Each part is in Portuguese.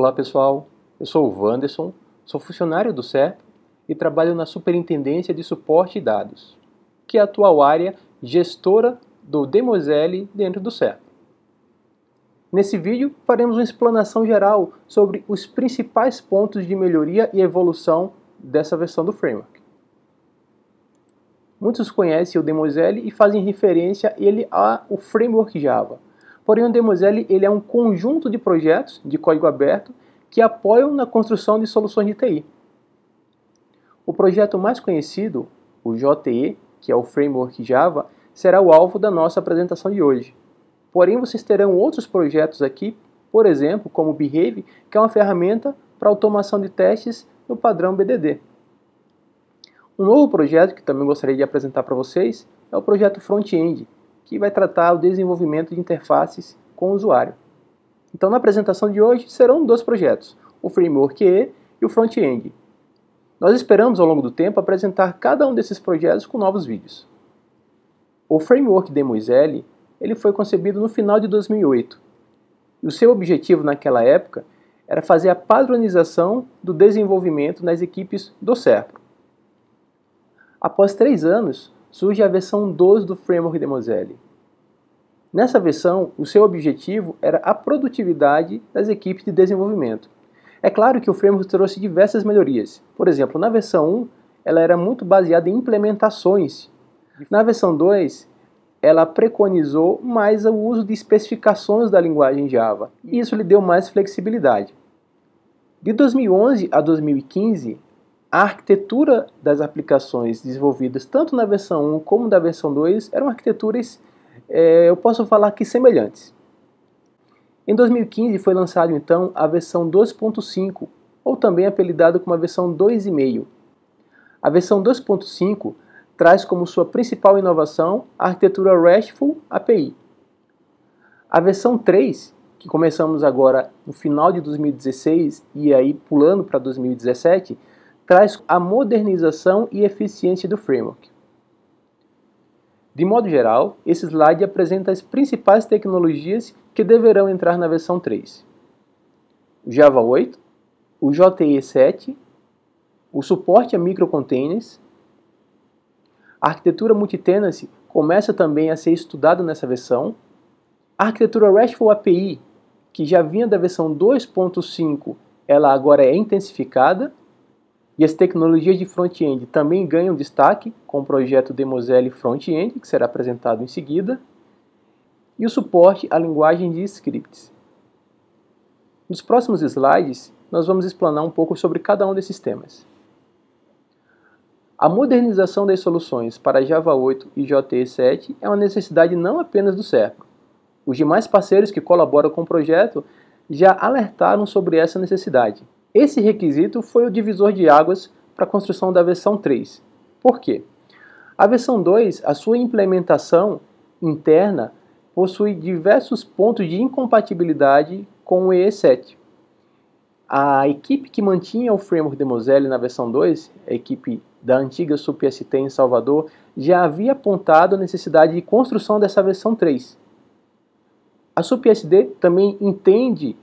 Olá pessoal, eu sou o Wanderson, sou funcionário do CEP e trabalho na Superintendência de Suporte e Dados, que é a atual área gestora do Demosele dentro do CEP. Nesse vídeo faremos uma explanação geral sobre os principais pontos de melhoria e evolução dessa versão do framework. Muitos conhecem o Demosele e fazem referência ele ao framework Java, Porém, o Demozelli ele é um conjunto de projetos de código aberto que apoiam na construção de soluções de TI. O projeto mais conhecido, o JTE, que é o Framework Java, será o alvo da nossa apresentação de hoje. Porém, vocês terão outros projetos aqui, por exemplo, como o Behave, que é uma ferramenta para automação de testes no padrão BDD. Um novo projeto que também gostaria de apresentar para vocês é o projeto Front-End, que vai tratar o desenvolvimento de interfaces com o usuário. Então, na apresentação de hoje, serão dois projetos, o Framework E e o Front-End. Nós esperamos, ao longo do tempo, apresentar cada um desses projetos com novos vídeos. O Framework Demoiselle ele foi concebido no final de 2008. E o seu objetivo naquela época era fazer a padronização do desenvolvimento nas equipes do SERPRO. Após três anos, surge a versão 12 do framework de Moselle. Nessa versão, o seu objetivo era a produtividade das equipes de desenvolvimento. É claro que o framework trouxe diversas melhorias. Por exemplo, na versão 1, ela era muito baseada em implementações. Na versão 2, ela preconizou mais o uso de especificações da linguagem Java, e isso lhe deu mais flexibilidade. De 2011 a 2015, a arquitetura das aplicações desenvolvidas tanto na versão 1 como na versão 2 eram arquiteturas, é, eu posso falar que semelhantes. Em 2015 foi lançado então a versão 2.5, ou também apelidada como a versão 2.5. A versão 2.5 traz como sua principal inovação a arquitetura RESTful API. A versão 3, que começamos agora no final de 2016 e aí pulando para 2017, traz a modernização e eficiência do framework. De modo geral, esse slide apresenta as principais tecnologias que deverão entrar na versão 3. O Java 8, o JE 7, o suporte a microcontainers, a arquitetura multitenancy começa também a ser estudada nessa versão, a arquitetura RESTful API, que já vinha da versão 2.5, ela agora é intensificada, e as tecnologias de front-end também ganham destaque com o projeto Demoselle Front-end, que será apresentado em seguida, e o suporte à linguagem de scripts. Nos próximos slides, nós vamos explanar um pouco sobre cada um desses temas. A modernização das soluções para Java 8 e JTE 7 é uma necessidade não apenas do SERPRO. Os demais parceiros que colaboram com o projeto já alertaram sobre essa necessidade, esse requisito foi o divisor de águas para a construção da versão 3. Por quê? A versão 2, a sua implementação interna, possui diversos pontos de incompatibilidade com o EE7. A equipe que mantinha o framework de Moselle na versão 2, a equipe da antiga SUPST em Salvador, já havia apontado a necessidade de construção dessa versão 3. A SUPSD também entende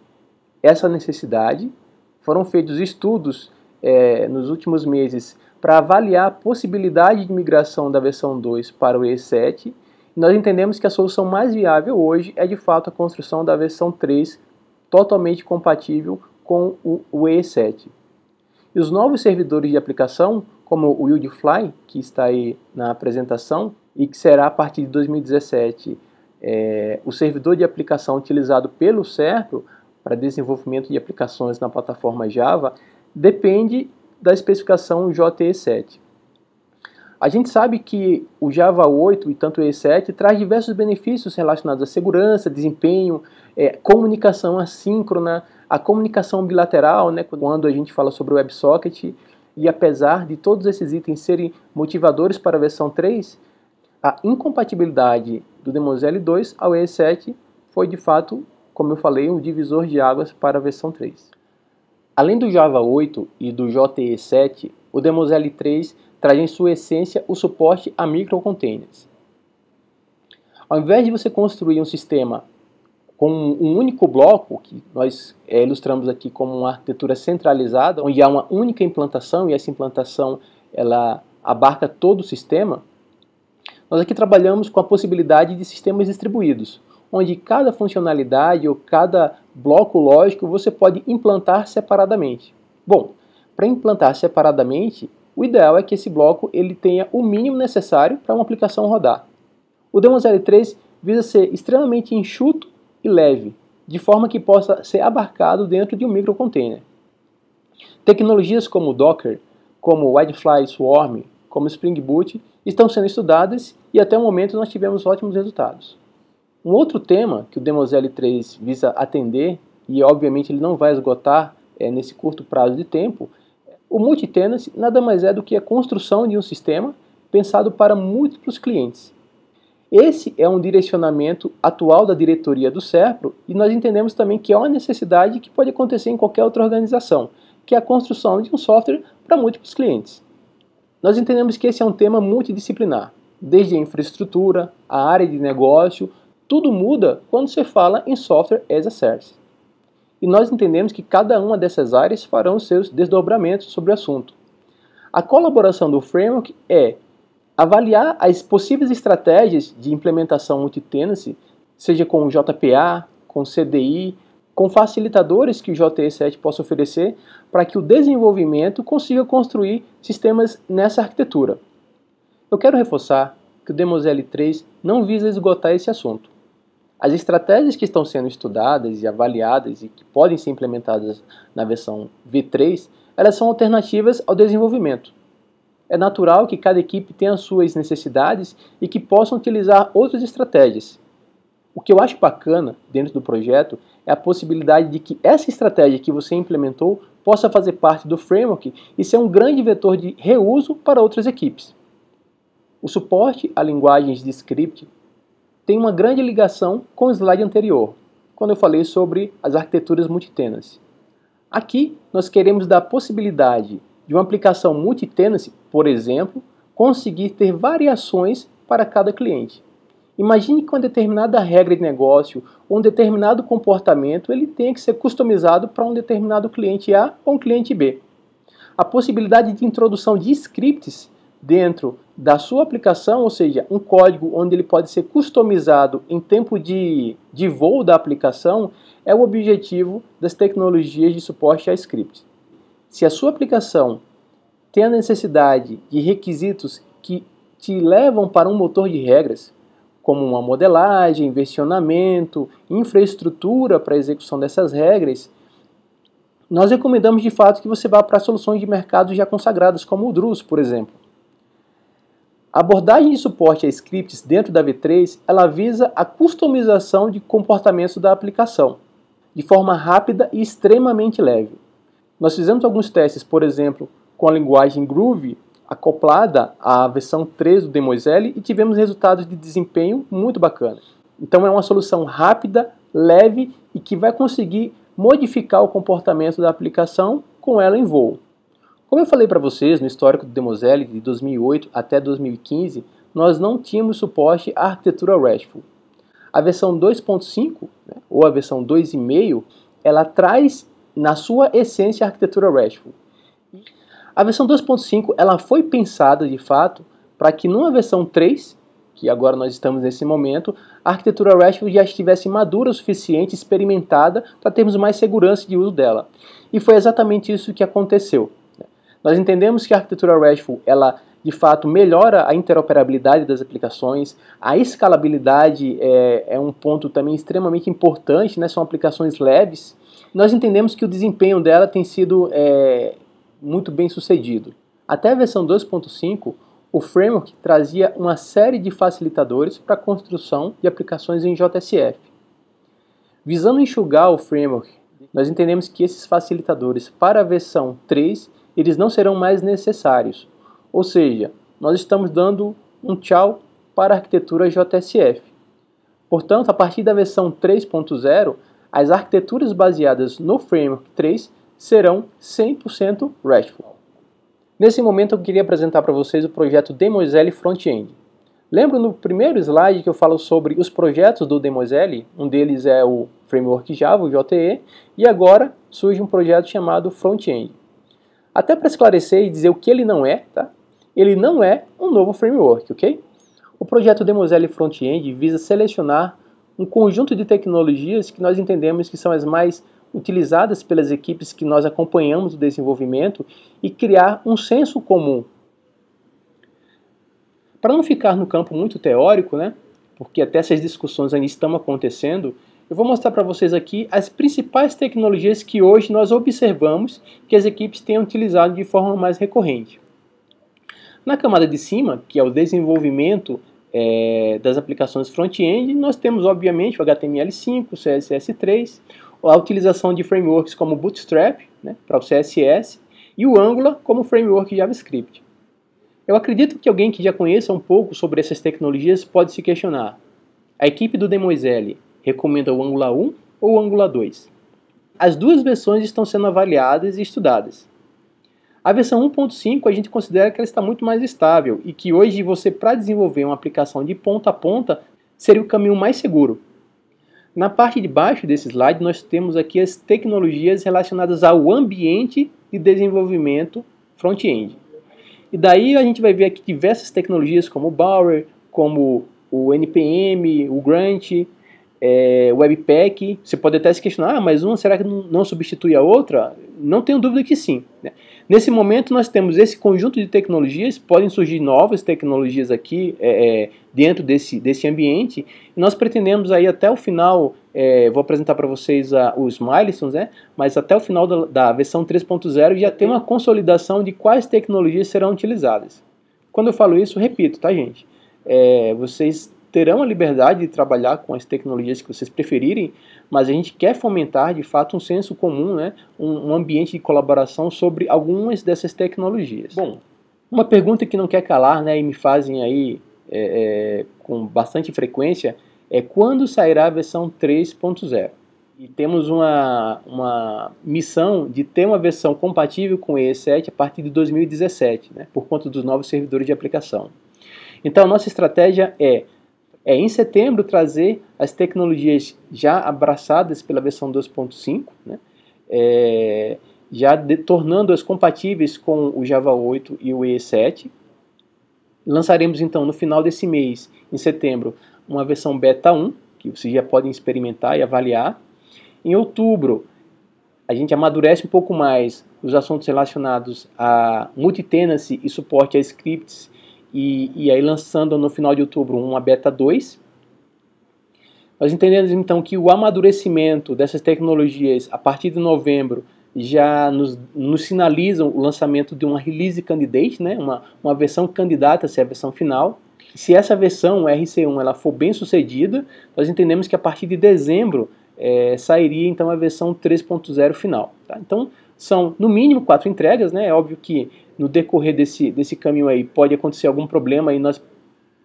essa necessidade foram feitos estudos é, nos últimos meses para avaliar a possibilidade de migração da versão 2 para o E7. nós entendemos que a solução mais viável hoje é de fato a construção da versão 3 totalmente compatível com o, o E7. E os novos servidores de aplicação, como o Wildfly, que está aí na apresentação, e que será a partir de 2017 é, o servidor de aplicação utilizado pelo CERPRO, para desenvolvimento de aplicações na plataforma Java depende da especificação JE7. A gente sabe que o Java 8 e tanto o E7 traz diversos benefícios relacionados à segurança, desempenho, é, comunicação assíncrona, a comunicação bilateral, né, quando a gente fala sobre o WebSocket, e apesar de todos esses itens serem motivadores para a versão 3, a incompatibilidade do Demosel 2 ao E7 foi de fato como eu falei, um divisor de águas para a versão 3. Além do Java 8 e do JE 7, o Demosel 3 traz em sua essência o suporte a microcontainers. Ao invés de você construir um sistema com um único bloco, que nós é, ilustramos aqui como uma arquitetura centralizada, onde há uma única implantação e essa implantação ela abarca todo o sistema, nós aqui trabalhamos com a possibilidade de sistemas distribuídos, onde cada funcionalidade ou cada bloco lógico você pode implantar separadamente. Bom, para implantar separadamente, o ideal é que esse bloco ele tenha o mínimo necessário para uma aplicação rodar. O Demon L3 visa ser extremamente enxuto e leve, de forma que possa ser abarcado dentro de um microcontainer. Tecnologias como Docker, como Widefly Swarm, como Spring Boot estão sendo estudadas e até o momento nós tivemos ótimos resultados. Um outro tema que o Demosel 3 visa atender, e obviamente ele não vai esgotar é, nesse curto prazo de tempo, o multi multitenancy nada mais é do que a construção de um sistema pensado para múltiplos clientes. Esse é um direcionamento atual da diretoria do SERPRO e nós entendemos também que é uma necessidade que pode acontecer em qualquer outra organização, que é a construção de um software para múltiplos clientes. Nós entendemos que esse é um tema multidisciplinar, desde a infraestrutura, a área de negócio, tudo muda quando se fala em software as a service. E nós entendemos que cada uma dessas áreas farão seus desdobramentos sobre o assunto. A colaboração do framework é avaliar as possíveis estratégias de implementação multi-tenancy, seja com o JPA, com o CDI, com facilitadores que o JE7 possa oferecer para que o desenvolvimento consiga construir sistemas nessa arquitetura. Eu quero reforçar que o Demosl 3 não visa esgotar esse assunto. As estratégias que estão sendo estudadas e avaliadas e que podem ser implementadas na versão V3, elas são alternativas ao desenvolvimento. É natural que cada equipe tenha suas necessidades e que possam utilizar outras estratégias. O que eu acho bacana dentro do projeto é a possibilidade de que essa estratégia que você implementou possa fazer parte do framework e ser um grande vetor de reuso para outras equipes. O suporte a linguagens de script tem uma grande ligação com o slide anterior, quando eu falei sobre as arquiteturas multitenancy. Aqui, nós queremos dar a possibilidade de uma aplicação multitenancy, por exemplo, conseguir ter variações para cada cliente. Imagine que uma determinada regra de negócio ou um determinado comportamento ele tenha que ser customizado para um determinado cliente A ou um cliente B. A possibilidade de introdução de scripts dentro da sua aplicação, ou seja, um código onde ele pode ser customizado em tempo de, de voo da aplicação, é o objetivo das tecnologias de suporte a script. Se a sua aplicação tem a necessidade de requisitos que te levam para um motor de regras, como uma modelagem, versionamento, infraestrutura para a execução dessas regras, nós recomendamos de fato que você vá para soluções de mercado já consagradas, como o Drus, por exemplo. A abordagem de suporte a scripts dentro da V3 ela visa a customização de comportamentos da aplicação, de forma rápida e extremamente leve. Nós fizemos alguns testes, por exemplo, com a linguagem Groove, acoplada à versão 3 do Demoiselle, e tivemos resultados de desempenho muito bacanas. Então é uma solução rápida, leve e que vai conseguir modificar o comportamento da aplicação com ela em voo. Como eu falei para vocês no histórico do Demoselic de 2008 até 2015, nós não tínhamos suporte à arquitetura RESTful. A versão 2.5, né, ou a versão 2.5, ela traz na sua essência a arquitetura RESTful. A versão 2.5 ela foi pensada de fato para que numa versão 3, que agora nós estamos nesse momento, a arquitetura RESTful já estivesse madura o suficiente, experimentada, para termos mais segurança de uso dela. E foi exatamente isso que aconteceu. Nós entendemos que a arquitetura RESTful, ela de fato melhora a interoperabilidade das aplicações, a escalabilidade é, é um ponto também extremamente importante, né? são aplicações leves. Nós entendemos que o desempenho dela tem sido é, muito bem sucedido. Até a versão 2.5, o framework trazia uma série de facilitadores para a construção de aplicações em JSF. Visando enxugar o framework, nós entendemos que esses facilitadores para a versão 3 eles não serão mais necessários. Ou seja, nós estamos dando um tchau para a arquitetura JSF. Portanto, a partir da versão 3.0, as arquiteturas baseadas no Framework 3 serão 100% RESTful. Nesse momento eu queria apresentar para vocês o projeto Demoselle Frontend. Lembro no primeiro slide que eu falo sobre os projetos do Demoiselle, Um deles é o Framework Java, o JTE, e agora surge um projeto chamado Frontend. Até para esclarecer e dizer o que ele não é, tá? Ele não é um novo framework, ok? O projeto de Frontend Front-End visa selecionar um conjunto de tecnologias que nós entendemos que são as mais utilizadas pelas equipes que nós acompanhamos o desenvolvimento e criar um senso comum. Para não ficar no campo muito teórico, né? Porque até essas discussões ainda estão acontecendo, eu vou mostrar para vocês aqui as principais tecnologias que hoje nós observamos que as equipes têm utilizado de forma mais recorrente. Na camada de cima, que é o desenvolvimento é, das aplicações front-end, nós temos obviamente o HTML5, o CSS3, a utilização de frameworks como Bootstrap né, para o CSS e o Angular como framework JavaScript. Eu acredito que alguém que já conheça um pouco sobre essas tecnologias pode se questionar. A equipe do Demoiselle recomenda o Angular 1 ou o Angular 2. As duas versões estão sendo avaliadas e estudadas. A versão 1.5 a gente considera que ela está muito mais estável e que hoje você, para desenvolver uma aplicação de ponta a ponta, seria o caminho mais seguro. Na parte de baixo desse slide, nós temos aqui as tecnologias relacionadas ao ambiente de desenvolvimento front-end. E daí a gente vai ver aqui diversas tecnologias como o Bower, como o NPM, o Grunt, é, Webpack. Você pode até se questionar, ah, mas uma será que não substitui a outra? Não tenho dúvida que sim. Né? Nesse momento nós temos esse conjunto de tecnologias, podem surgir novas tecnologias aqui é, é dentro desse, desse ambiente. E nós pretendemos aí até o final, é, vou apresentar para vocês a, os milestones, né? mas até o final da, da versão 3.0 já tem uma consolidação de quais tecnologias serão utilizadas. Quando eu falo isso, repito, tá gente? É, vocês terão a liberdade de trabalhar com as tecnologias que vocês preferirem, mas a gente quer fomentar de fato um senso comum, né? um, um ambiente de colaboração sobre algumas dessas tecnologias. Bom, uma pergunta que não quer calar né, e me fazem aí é, é, com bastante frequência é quando sairá a versão 3.0? E temos uma, uma missão de ter uma versão compatível com o EE7 a partir de 2017, né, por conta dos novos servidores de aplicação. Então, nossa estratégia é é em setembro trazer as tecnologias já abraçadas pela versão 2.5, né? é, já tornando-as compatíveis com o Java 8 e o EE7. Lançaremos então no final desse mês, em setembro, uma versão beta 1, que vocês já podem experimentar e avaliar. Em outubro, a gente amadurece um pouco mais os assuntos relacionados a multitenancy e suporte a scripts e, e aí lançando no final de outubro uma beta 2. Nós entendemos então que o amadurecimento dessas tecnologias a partir de novembro já nos, nos sinalizam o lançamento de uma release candidate, né? uma, uma versão candidata, se é a versão final. Se essa versão RC1 ela for bem sucedida, nós entendemos que a partir de dezembro é, sairia então a versão 3.0 final. Tá? Então são no mínimo quatro entregas, né? é óbvio que no decorrer desse, desse caminho aí pode acontecer algum problema e nós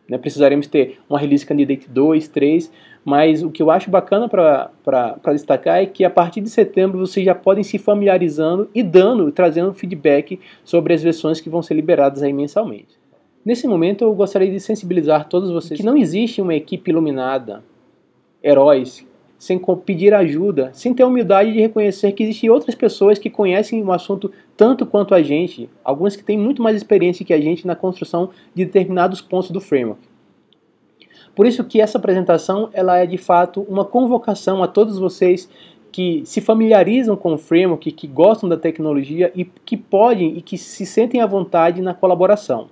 né, precisaremos ter uma release candidate 2, 3, mas o que eu acho bacana para destacar é que a partir de setembro vocês já podem se familiarizando e dando, trazendo feedback sobre as versões que vão ser liberadas aí mensalmente. Nesse momento eu gostaria de sensibilizar todos vocês que não existe uma equipe iluminada, heróis, sem pedir ajuda, sem ter a humildade de reconhecer que existem outras pessoas que conhecem um assunto tanto quanto a gente, algumas que têm muito mais experiência que a gente na construção de determinados pontos do framework. Por isso que essa apresentação ela é de fato uma convocação a todos vocês que se familiarizam com o framework, que gostam da tecnologia e que podem e que se sentem à vontade na colaboração.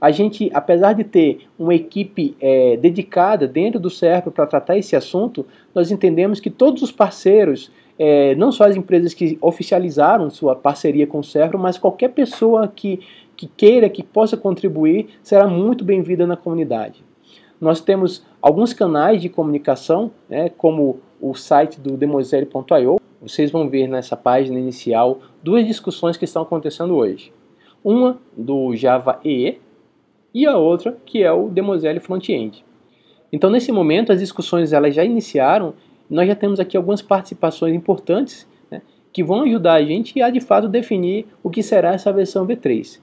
A gente, apesar de ter uma equipe é, dedicada dentro do SERP para tratar esse assunto, nós entendemos que todos os parceiros é, não só as empresas que oficializaram sua parceria com o Serpro, mas qualquer pessoa que, que queira, que possa contribuir, será muito bem-vinda na comunidade. Nós temos alguns canais de comunicação, né, como o site do demosele.io. Vocês vão ver nessa página inicial duas discussões que estão acontecendo hoje. Uma do Java EE e a outra que é o Demosele Frontend. Então, nesse momento, as discussões elas já iniciaram nós já temos aqui algumas participações importantes né, que vão ajudar a gente a de fato definir o que será essa versão V3.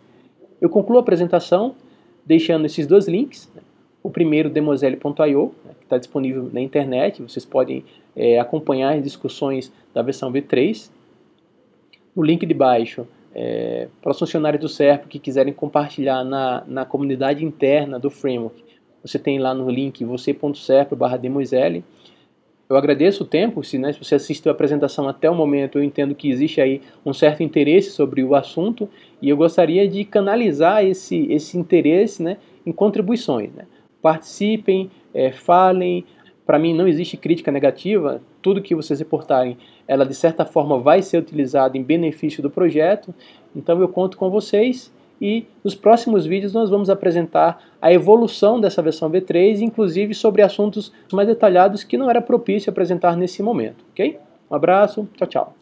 Eu concluo a apresentação deixando esses dois links. Né, o primeiro, demoselle.io, né, que está disponível na internet, vocês podem é, acompanhar as discussões da versão V3. No link de baixo, é, para os funcionários do SERP que quiserem compartilhar na, na comunidade interna do framework, você tem lá no link você.serp.demosl eu agradeço o tempo, se, né, se você assistiu a apresentação até o momento, eu entendo que existe aí um certo interesse sobre o assunto e eu gostaria de canalizar esse, esse interesse né, em contribuições. Né? Participem, é, falem. Para mim, não existe crítica negativa. Tudo que vocês reportarem, ela de certa forma vai ser utilizada em benefício do projeto. Então, eu conto com vocês e nos próximos vídeos nós vamos apresentar a evolução dessa versão V3, inclusive sobre assuntos mais detalhados que não era propício apresentar nesse momento, ok? Um abraço, tchau, tchau.